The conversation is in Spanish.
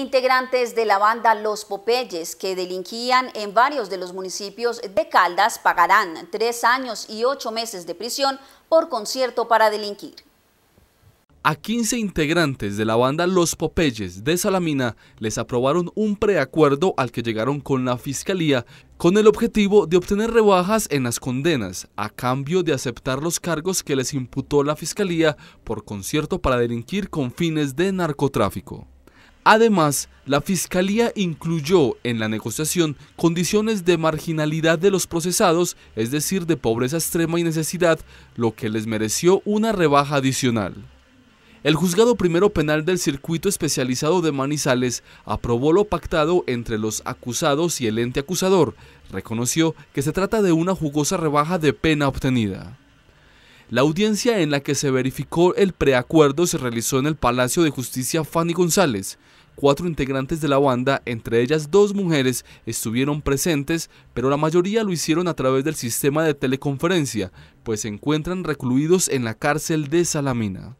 Integrantes de la banda Los Popeyes, que delinquían en varios de los municipios de Caldas, pagarán tres años y ocho meses de prisión por concierto para delinquir. A 15 integrantes de la banda Los Popeyes de Salamina les aprobaron un preacuerdo al que llegaron con la fiscalía con el objetivo de obtener rebajas en las condenas a cambio de aceptar los cargos que les imputó la fiscalía por concierto para delinquir con fines de narcotráfico. Además, la Fiscalía incluyó en la negociación condiciones de marginalidad de los procesados, es decir, de pobreza extrema y necesidad, lo que les mereció una rebaja adicional. El juzgado primero penal del circuito especializado de Manizales aprobó lo pactado entre los acusados y el ente acusador. Reconoció que se trata de una jugosa rebaja de pena obtenida. La audiencia en la que se verificó el preacuerdo se realizó en el Palacio de Justicia Fanny González. Cuatro integrantes de la banda, entre ellas dos mujeres, estuvieron presentes, pero la mayoría lo hicieron a través del sistema de teleconferencia, pues se encuentran recluidos en la cárcel de Salamina.